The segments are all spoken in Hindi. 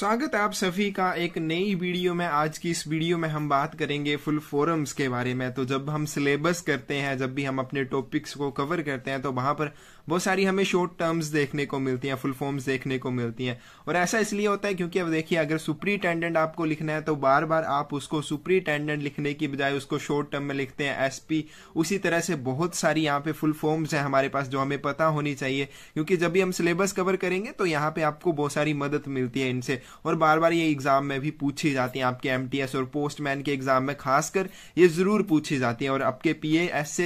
स्वागत है आप सभी का एक नई वीडियो में आज की इस वीडियो में हम बात करेंगे फुल फोरम्स के बारे में तो जब हम सिलेबस करते हैं जब भी हम अपने टॉपिक्स को कवर करते हैं तो वहां पर बहुत सारी हमें शॉर्ट टर्म्स देखने को मिलती हैं फुल फॉर्म्स देखने को मिलती हैं और ऐसा इसलिए होता है क्योंकि अब देखिए अगर सुप्रीटेंडेंट आपको लिखना है तो बार बार आप उसको सुप्रीटेंडेंट लिखने की बजाय उसको शॉर्ट टर्म में लिखते हैं एसपी उसी तरह से बहुत सारी यहाँ पे फुल फॉर्म्स हैं हमारे पास जो हमें पता होनी चाहिए क्योंकि जब भी हम सिलेबस कवर करेंगे तो यहाँ पे आपको बहुत सारी मदद मिलती है इनसे और बार बार ये एग्जाम में भी पूछी जाती है आपके एम और पोस्टमैन के एग्जाम में खासकर ये जरूर पूछी जाती है और आपके पी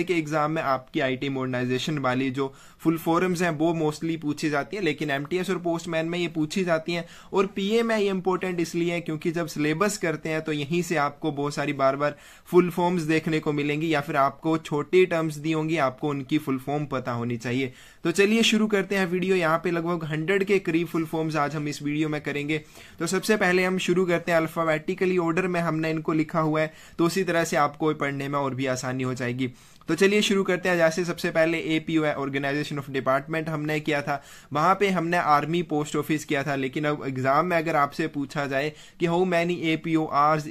के एग्जाम में आपकी आई टी वाली जो फुल फॉरम्स हैं वो मोस्टली पूछी जाती है लेकिन एमटीएस और पोस्टमैन में ये पूछी जाती हैं और पीएमआई इंपॉर्टेंट इसलिए है क्योंकि जब सिलेबस करते हैं तो यहीं से आपको बहुत सारी बार बार फुल फॉर्म्स देखने को मिलेंगी या फिर आपको छोटी टर्म्स दी होंगी आपको उनकी फुल फॉर्म पता होनी चाहिए तो चलिए शुरू करते हैं वीडियो यहाँ पे लगभग हंड्रेड के करीब फुल फॉर्म्स आज हम इस वीडियो में करेंगे तो सबसे पहले हम शुरू करते हैं अल्फाबेटिकली ऑर्डर में हमने इनको लिखा हुआ है तो उसी तरह से आपको पढ़ने में और भी आसानी हो जाएगी तो चलिए शुरू करते हैं जैसे सबसे पहले ए पी है ऑर्गेनाइजेशन ऑफ डिपार्टमेंट हमने किया था वहां पे हमने आर्मी पोस्ट ऑफिस किया था लेकिन अब एग्जाम में अगर आपसे पूछा जाए कि how many A P O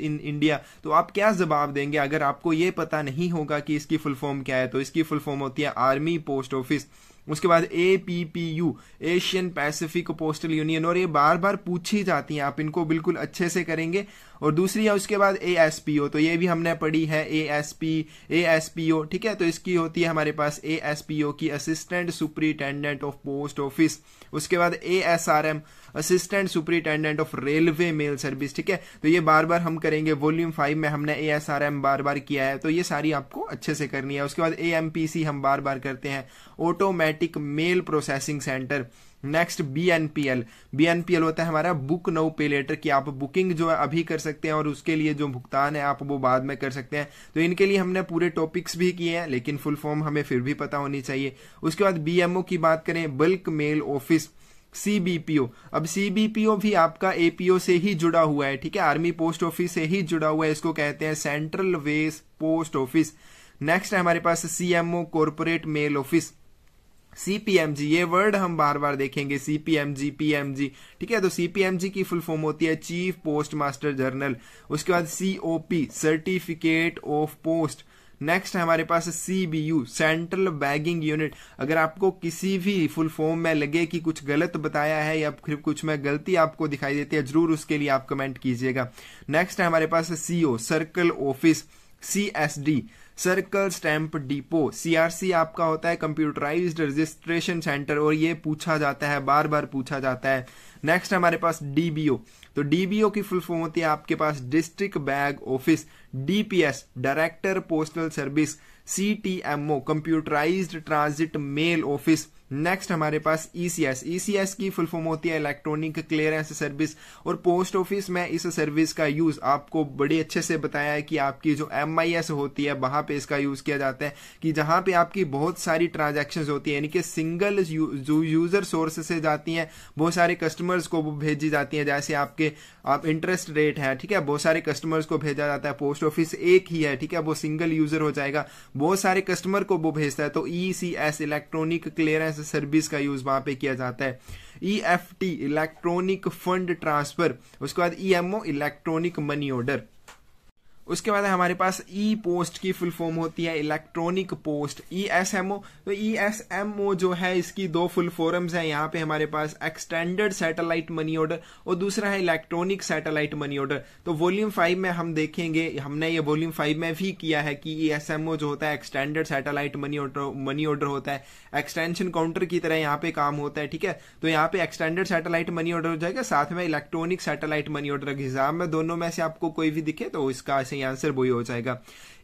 in India तो आप क्या जवाब देंगे अगर आपको ये पता नहीं होगा कि इसकी फुल फॉर्म क्या है तो इसकी फुल फॉर्म होती है आर्मी पोस्ट ऑफिस उसके बाद A P P U Asian Pacific postal union और ये बार बार पूछी जाती हैं आप इनको बिल्कुल अच्छे से करेंगे और दूसरी है उसके बाद ए एस पी ओ तो ये भी हमने पढ़ी है A S P A S P O ठीक है तो इसकी होती है हमारे पास ए एस पी ओ की assistant superintendent of post office उसके बाद A S R M assistant superintendent of railway mail service ठीक है तो ये बार बार हम करेंगे वॉल्यूम फाइव में हमने ए एस आर एम बार बार किया है तो ये सारी आपको अच्छे से करनी है उसके बाद ए एम पी सी हम बार बार करते हैं automatic mail processing centre next B N P L B N P L होता है हमारा बुक नो पे लेटर की आप बुकिंग जो है अभी कर सकते हैं और उसके लिए जो भुगतान है आप वो बाद में कर सकते हैं तो इनके लिए हमने पूरे टॉपिक्स भी किए हैं लेकिन फुल फॉर्म हमें फिर भी पता होनी चाहिए उसके बाद बीएमओ की बात करें बल्क मेल ऑफिस सीबीपीओ अब सीबीपीओ भी आपका एपीओ से ही जुड़ा हुआ है ठीक है आर्मी पोस्ट ऑफिस से ही जुड़ा हुआ है इसको कहते हैं सेंट्रल वेस पोस्ट ऑफिस नेक्स्ट है हमारे पास CMO corporate mail office CPMG ये वर्ड हम बार बार देखेंगे सीपीएमजी पीएमजी ठीक है तो सीपीएमजी की फुल फॉर्म होती है चीफ पोस्ट मास्टर जर्नल उसके बाद COP certificate of post next हमारे पास सीबीयू सेंट्रल बैगिंग यूनिट अगर आपको किसी भी फुल फॉर्म में लगे कि कुछ गलत बताया है या फिर कुछ में गलती आपको दिखाई देती है जरूर उसके लिए आप कमेंट कीजिएगा नेक्स्ट हमारे पास CO circle office C S D circle stamp depot CRC आपका होता है कंप्यूटराइज्ड रजिस्ट्रेशन सेंटर और ये पूछा जाता है बार बार पूछा जाता है नेक्स्ट हमारे पास डीबीओ तो डीबीओ की फुल फॉर्म होती है आपके पास district bag office DPS director postal service CTMO computerised transit mail office next हमारे पास ईसीएस e ईसीएस e की फुल फॉर्म होती है इलेक्ट्रॉनिक क्लियरेंस सर्विस और पोस्ट ऑफिस में इस सर्विस का यूज आपको बड़े अच्छे से बताया है कि आपकी जो एम होती है वहां पे इसका यूज किया जाता है कि जहां पे आपकी बहुत सारी ट्रांजेक्शन होती है यानी कि सिंगल जो यूजर सोर्स से जाती है बहुत सारे कस्टमर्स को भेजी जाती है जैसे आपके आप इंटरेस्ट रेट है ठीक है बहुत सारे कस्टमर्स को भेजा जाता है पोस्ट ऑफिस एक ही है ठीक है वो सिंगल यूजर हो जाएगा बहुत सारे कस्टमर को वो भेजता है तो ई इलेक्ट्रॉनिक क्लियरेंस एज सर्विस का यूज वहां पे किया जाता है E F T electronic fund transfer उसके बाद E M O electronic money order उसके बाद हमारे पास ई e पोस्ट की फुल फॉर्म होती है electronic post E S M O तो ई एस एम ओ जो है इसकी दो फुल फॉर्म्स हैं यहाँ पे हमारे पास एक्सटेंडेड सैटेलाइट मनी ऑर्डर और दूसरा है इलेक्ट्रॉनिक सैटेलाइट मनी ऑर्डर तो वॉल्यूम फाइव में हम देखेंगे हमने ये वॉल्यूम फाइव में भी किया है कि ई एस एम ओ जो होता है extended satellite money order money order होता है एक्सटेंशन काउंटर की तरह यहाँ पे काम होता है ठीक है तो यहाँ पे एक्सटेंडेड सैटेलाइट मनी ऑर्डर हो जाएगा साथ में electronic satellite money order exam में दोनों में से आपको कोई भी दिखे तो इसका सही आंसर वही हो जाएगा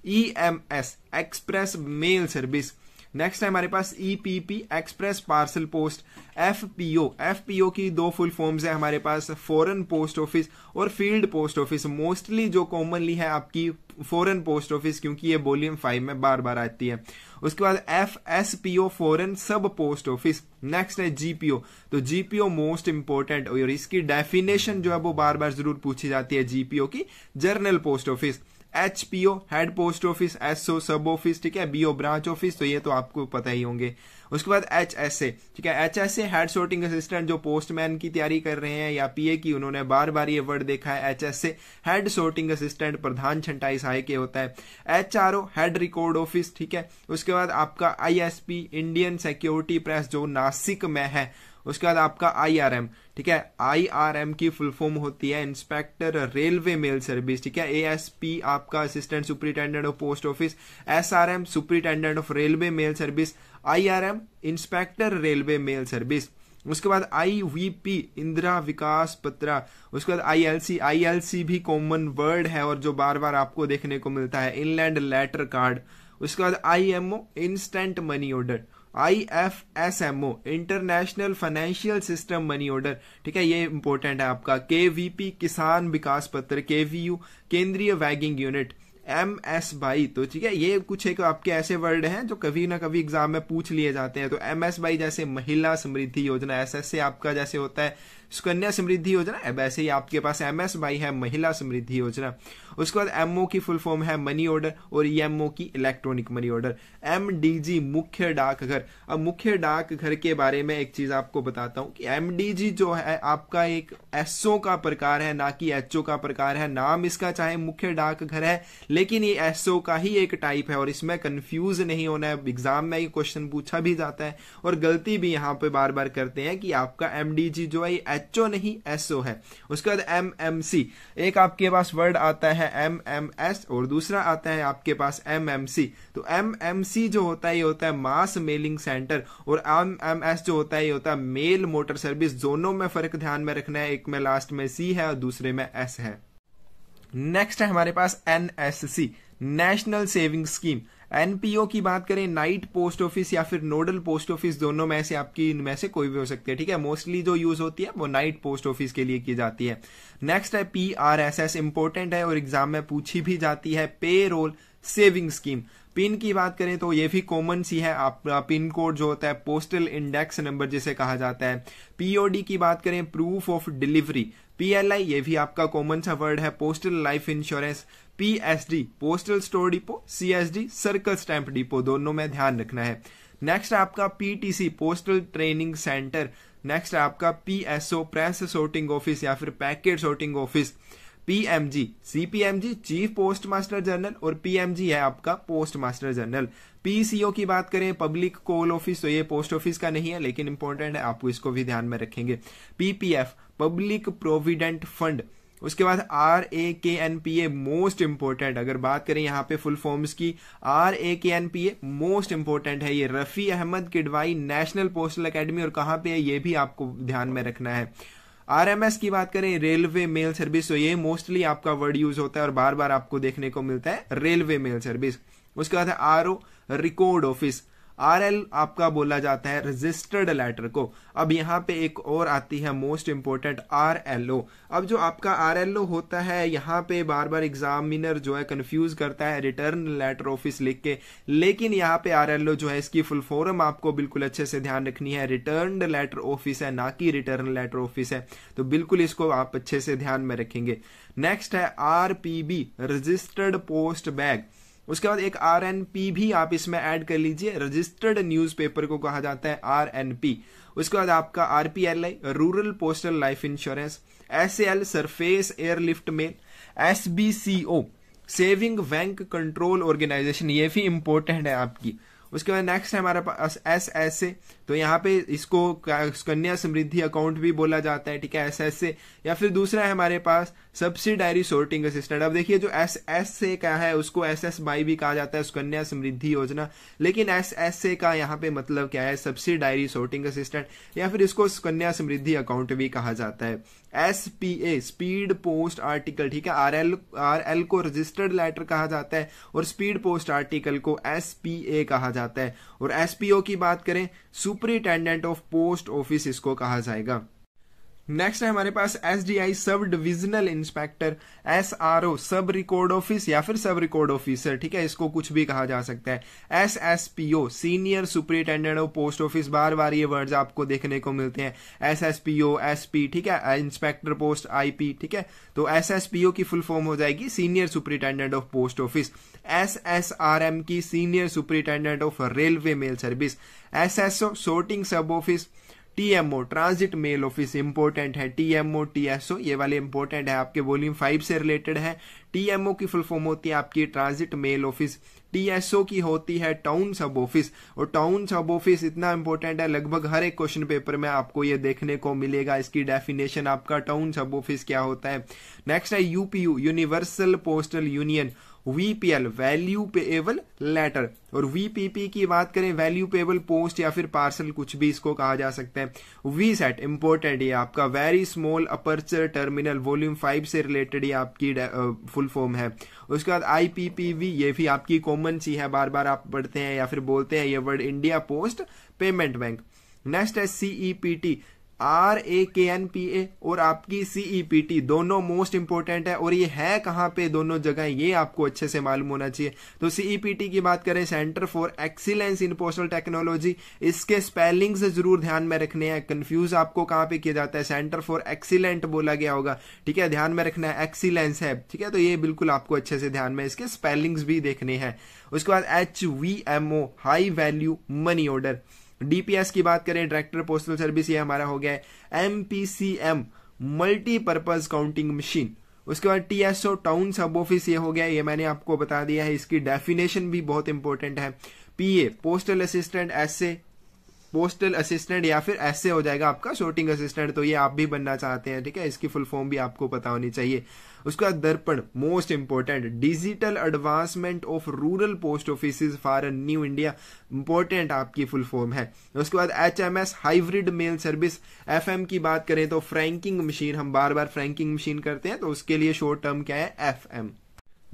E M S express mail service next है हमारे पास EPP express parcel post FPO FPO की दो फुल फॉर्म्स है हमारे पास फॉरेन पोस्ट ऑफिस और फील्ड पोस्ट ऑफिस मोस्टली जो कॉमनली है आपकी फॉरेन पोस्ट ऑफिस क्योंकि ये वॉल्यूम फाइव में बार बार आती है उसके बाद F S P O foreign sub post office next है जीपीओ तो जीपीओ मोस्ट इंपॉर्टेंट और इसकी डेफिनेशन जो है वो बार बार जरूर पूछी जाती है जीपीओ की general post office HPO head post office SO sub office ठीक है बीओ ब्रांच ऑफिस तो ये तो आपको पता ही होंगे उसके बाद एच एस ए ठीक है H S A head sorting assistant जो पोस्टमैन की तैयारी कर रहे हैं या पीए की उन्होंने बार बार ये वर्ड देखा है H S A head sorting assistant प्रधान छंटाई के होता है H R O head record office ठीक है उसके बाद आपका I S P Indian security press जो नासिक में है उसके बाद आपका आईआरएम ठीक है आईआरएम की फुल फॉर्म होती है इंस्पेक्टर रेलवे मेल सर्विस ठीक है एएसपी आपका assistant superintendent of post office SRM superintendent of railway mail service IRM inspector railway mail service उसके बाद I V P Indira Vikas Patra उसके बाद I L C I L C भी कॉमन वर्ड है और जो बार बार आपको देखने को मिलता है इनलैंड लेटर कार्ड उसके बाद I M O instant money order I F S M O international financial system money order ठीक है ये इंपॉर्टेंट है आपका के वी पी किसान Vikas Patra K V U Kendriya bagging unit M S by तो ठीक है ये कुछ एक आपके ऐसे वर्ड हैं जो कभी ना कभी एग्जाम में पूछ लिए जाते हैं तो एम एस बाई जैसे महिला समृद्धि योजना एस एस से आपका जैसे होता है सुकन्या समृद्धि योजना अब ऐसे ही आपके पास एम एस बाई है महिला समृद्धि योजना उसके बाद एमओ की फुल फॉर्म है मनी ऑर्डर और ईएमओ e की इलेक्ट्रॉनिक मनी ऑर्डर एमडीजी मुख्य डाकघर अब मुख्य डाकघर के बारे में एक चीज आपको बताता हूं कि एमडीजी जो है आपका एक एसओ का प्रकार है ना कि एचओ का प्रकार है नाम इसका चाहे मुख्य डाकघर है लेकिन ये एसओ का ही एक टाइप है और इसमें कंफ्यूज नहीं होना है एग्जाम में ये क्वेश्चन पूछा भी जाता है और गलती भी यहां पे बार बार करते हैं कि आपका एमडीजी जो है एच ओ नहीं एस ओ है उसके बाद एम एम सी एक आपके पास वर्ड आता है एम एम एस और दूसरा आता है आपके पास एम एम सी तो एम एम सी जो होता है ये होता है मास मेलिंग सेंटर और एम एम एस जो होता है ये होता है मेल मोटर सर्विस दोनों में फर्क ध्यान में रखना है एक में लास्ट में सी है और दूसरे में एस है नेक्स्ट है हमारे पास N S C national saving scheme NPO की बात करें नाइट पोस्ट ऑफिस या फिर नोडल पोस्ट ऑफिस दोनों में से आपकी इनमें से कोई भी हो सकती है ठीक है मोस्टली जो यूज होती है वो नाइट पोस्ट ऑफिस के लिए की जाती है नेक्स्ट है P R S S important है और एग्जाम में पूछी भी जाती है पे रोल सेविंग स्कीम पिन की बात करें तो ये भी कॉमन सी है आप पिन कोड जो होता है पोस्टल इंडेक्स नंबर जिसे कहा जाता है पीओडी की बात करें प्रूफ ऑफ डिलीवरी पीएलआई ये भी आपका कॉमन सा वर्ड है postal life insurance PSD postal store depot CSD circle stamp depot दोनों में ध्यान रखना है नेक्स्ट आपका PTC postal training centre next आपका पीएसओ प्रेस सोर्टिंग ऑफिस या फिर packet sorting office PMG CPMG chief post master general और पीएमजी है आपका पोस्ट मास्टर जनरल पीसीओ की बात करें पब्लिक कोल ऑफिस तो ये पोस्ट ऑफिस का नहीं है लेकिन इंपॉर्टेंट है आपको इसको भी ध्यान में रखेंगे पीपीएफ पब्लिक प्रोविडेंट फंड उसके बाद R A K N P A most important अगर बात करें यहाँ पे फुल फॉर्म्स की R A K N P A most important है ये Rafi Ahmed Kidwai national postal academy और कहाँ पे है ये भी आपको ध्यान में रखना है आरएमएस की बात करें रेलवे मेल सर्विस तो ये मोस्टली आपका वर्ड यूज होता है और बार बार आपको देखने को मिलता है रेलवे मेल सर्विस उसके बाद R O record office R L आपका बोला जाता है रजिस्टर्ड लेटर को अब यहाँ पे एक और आती है most important R L O अब जो आपका आर एल ओ होता है यहाँ पे बार बार एग्जामिनर जो है कंफ्यूज करता है रिटर्न लेटर ऑफिस लिख के लेकिन यहाँ पे आर एल ओ जो है इसकी फुल फॉर्म आपको बिल्कुल अच्छे से ध्यान रखनी है रिटर्न लेटर ऑफिस है ना कि रिटर्न लेटर ऑफिस है तो बिल्कुल इसको आप अच्छे से ध्यान में रखेंगे नेक्स्ट है R P B registered post bag उसके बाद एक आर एन पी भी आप इसमें ऐड कर लीजिए रजिस्टर्ड न्यूज़पेपर को कहा जाता है आर एन पी उसके बाद आपका R P L I rural postal life insurance S L surface airlift mail S B C O saving bank control organisation ये भी इंपॉर्टेंट है आपकी उसके बाद नेक्स्ट है हमारे पास एस एस ए तो यहाँ पे इसको कन्या समृद्धि अकाउंट भी बोला जाता है ठीक है एस एस ए या फिर दूसरा है हमारे पास सब्सिडायरी सोर्टिंग असिस्टेंट अब देखिए जो एस एस से का है उसको एस एस बाई भी कहा जाता है सुकन्या समृद्धि योजना लेकिन एस एस से का यहाँ पे मतलब क्या है सब्सिडायरी सोर्टिंग असिस्टेंट या फिर इसको सुकन्या समृद्धि अकाउंट भी कहा जाता है S P A speed post article ठीक है आर एल आर एल को रजिस्टर्ड लेटर कहा जाता है और स्पीड पोस्ट आर्टिकल को एस पी ए कहा जाता है और एस पी ओ की बात करें सुपरिटेंडेंट ऑफ पोस्ट ऑफिस इसको कहा जाएगा नेक्स्ट है हमारे पास S D I sub divisional inspector S R O sub record office या फिर सब रिकॉर्ड ऑफिसर ठीक है इसको कुछ भी कहा जा सकता है S S P O senior superintendent of post office बार बार ये वर्ड्स आपको देखने को मिलते हैं S S P O S P ठीक है इंस्पेक्टर पोस्ट आई पी ठीक है तो एस एस पी ओ की फुल फॉर्म हो जाएगी senior superintendent of post office S S R M की senior superintendent of railway mail service S S O sorting sub office TMO transit mail office important है टीएमओ टीएसओ ये वाले इंपोर्टेंट है आपके वॉल्यूम फाइव से रिलेटेड है टीएमओ की फुल फॉर्म होती है आपकी ट्रांजिट मेल ऑफिस टीएसओ की होती है टाउन सब ऑफिस और टाउन सब ऑफिस इतना इंपॉर्टेंट है लगभग हर एक क्वेश्चन पेपर में आपको ये देखने को मिलेगा इसकी डेफिनेशन आपका टाउन सब ऑफिस क्या होता है नेक्स्ट है UPU universal postal union VPL value payable letter और वीपीपी की बात करें वैल्यू पेएबल पोस्ट या फिर पार्सल कुछ भी इसको कहा जा सकता है वी सेट इंपोर्टेंट ये आपका very small aperture terminal volume five से रिलेटेड ये आपकी फुल uh, फॉर्म है उसके बाद आईपीपीवी ये भी आपकी कॉमन सी है बार बार आप पढ़ते हैं या फिर बोलते हैं ये word India post payment bank next है CEPT R A K N P A और आपकी सीई पी टी दोनों मोस्ट इंपॉर्टेंट है और ये है कहाँ पे दोनों जगह ये आपको अच्छे से मालूम होना चाहिए तो सीई पी टी की बात करें centre for excellence in postal technology इसके स्पेलिंग्स जरूर ध्यान में रखने हैं कंफ्यूज आपको कहाँ पे किया जाता है सेंटर फॉर एक्सीलेंट बोला गया होगा ठीक है ध्यान में रखना है एक्सीलेंस है ठीक है तो ये बिल्कुल आपको अच्छे से ध्यान में इसके स्पेलिंग्स भी देखने हैं उसके बाद H V M O high value money order DPS की बात करें डायरेक्टर पोस्टल सर्विस ये हमारा हो गया है एमपीसीएम मल्टीपर्पज काउंटिंग मशीन उसके बाद टीएसओ टाउन सब ऑफिस ये हो गया ये मैंने आपको बता दिया है इसकी डेफिनेशन भी बहुत इंपॉर्टेंट है पीए पोस्टल असिस्टेंट ऐसे पोस्टल असिस्टेंट या फिर ऐसे हो जाएगा आपका शोटिंग असिस्टेंट तो ये आप भी बनना चाहते हैं ठीक है इसकी फुल फॉर्म भी आपको पता होनी चाहिए उसके बाद Darpan most important digital advancement of rural post office for a new India important आपकी फुल फॉर्म है उसके बाद H M S hybrid mail service F M की बात करें तो फ्रैंकिंग मशीन हम बार बार फ्रैंकिंग मशीन करते हैं तो उसके लिए शॉर्ट टर्म क्या है एफ एम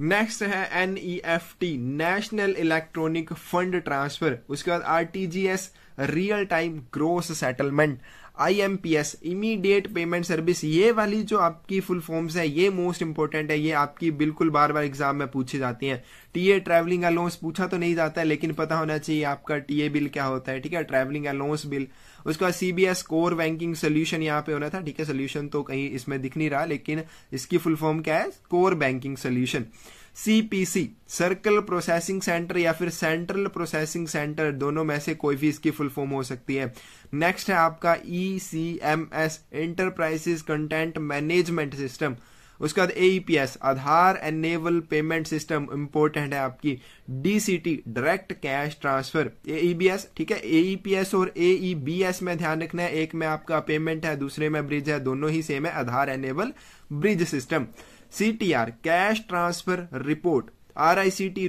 नेक्स्ट है N E F T national electronic fund transfer उसके बाद R T G S real time gross settlement IMPS immediate payment service ये वाली जो आपकी फुल फॉर्म्स है ये मोस्ट इंपॉर्टेंट है ये आपकी बिल्कुल बार बार एग्जाम में पूछी जाती है टीए ट्रैवलिंग अलाउंस पूछा तो नहीं जाता है लेकिन पता होना चाहिए आपका टीए बिल क्या होता है ठीक है ट्रैवलिंग अलाउंस बिल उसका सीबीएस कोर बैंकिंग सोल्यूशन यहाँ पे होना था ठीक है सोल्यूशन तो कहीं इसमें दिख नहीं रहा लेकिन इसकी फुल फॉर्म क्या है core banking solution CPC circle processing centre या फिर सेंट्रल प्रोसेसिंग सेंटर दोनों में से कोई भी इसकी फुल फॉर्म हो सकती है नेक्स्ट है आपका E C M S enterprises content management system उसके बाद AEPS Aadhaar enable payment system important है आपकी DCT direct cash transfer AEBS ठीक है एईपीएस e और एईबीएस e में ध्यान रखना है एक में आपका पेमेंट है दूसरे में ब्रिज है दोनों ही सेम है Aadhaar enable bridge system CTR cash transfer report R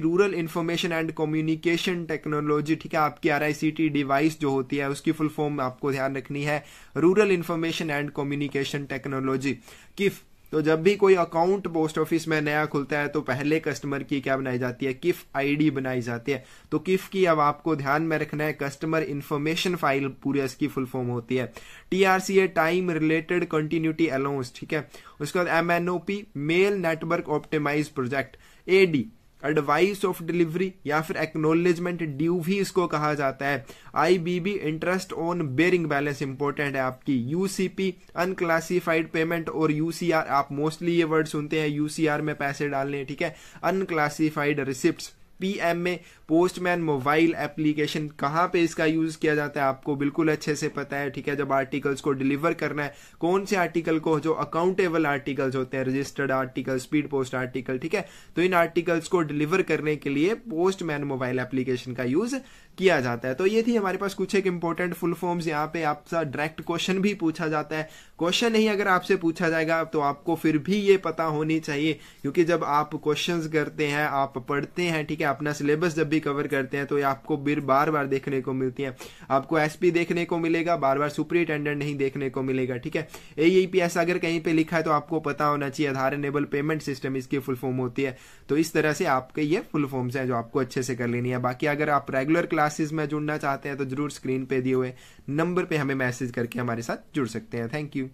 rural information and communication technology ठीक है आपकी आर डिवाइस जो होती है उसकी फुल फॉर्म आपको ध्यान रखनी है rural information and communication technology किफ तो जब भी कोई अकाउंट पोस्ट ऑफिस में नया खुलता है तो पहले कस्टमर की क्या बनाई जाती है किफ आईडी बनाई जाती है तो किफ की अब आपको ध्यान में रखना है कस्टमर इन्फॉर्मेशन फाइल पूरी इसकी फुल फॉर्म होती है TRC time related continuity allowance ठीक है उसके बाद M mail network optimise project AD advice of delivery या फिर एक्नोलेजमेंट ड्यू भी इसको कहा जाता है IBB interest on bearing balance important है आपकी यूसीपी अनक्लासिफाइड पेमेंट और यूसीआर आप मोस्टली ये वर्ड सुनते हैं यूसीआर में पैसे डालने ठीक है अनक्लासिफाइड रिसिप्ट पीएम में पोस्टमैन मोबाइल एप्लीकेशन कहाँ पे इसका यूज किया जाता है आपको बिल्कुल अच्छे से पता है ठीक है जब आर्टिकल्स को डिलीवर करना है कौन से आर्टिकल को जो अकाउंटेबल आर्टिकल्स होते हैं registered article speed post article ठीक है तो इन आर्टिकल्स को डिलीवर करने के लिए पोस्टमैन मोबाइल एप्लीकेशन का यूज किया जाता है तो ये थी हमारे पास कुछ एक इंपॉर्टेंट फुल फॉर्म्स यहाँ पे आपका डायरेक्ट क्वेश्चन भी पूछा जाता है क्वेश्चन नहीं अगर आपसे पूछा जाएगा तो आपको फिर भी ये पता होनी चाहिए क्योंकि जब आप क्वेश्चंस करते हैं आप पढ़ते हैं ठीक है अपना सिलेबस जब भी कवर करते हैं तो ये आपको बिर बार बार देखने को मिलती है आपको एसपी देखने को मिलेगा बार बार सुपरिटेंडेंट नहीं देखने को मिलेगा ठीक है ए e अगर कहीं पे लिखा है तो आपको पता होना चाहिए आधार एनेबल पेमेंट सिस्टम इसकी फुल फॉर्म होती है तो इस तरह से आपके ये फुल फॉर्म्स हैं जो आपको अच्छे से कर लेनी है बाकी अगर आप रेगुलर क्लासेस में जुड़ना चाहते हैं तो जरूर स्क्रीन पे दिए हुए नंबर पे हमें मैसेज करके हमारे साथ जुड़ सकते हैं थैंक यू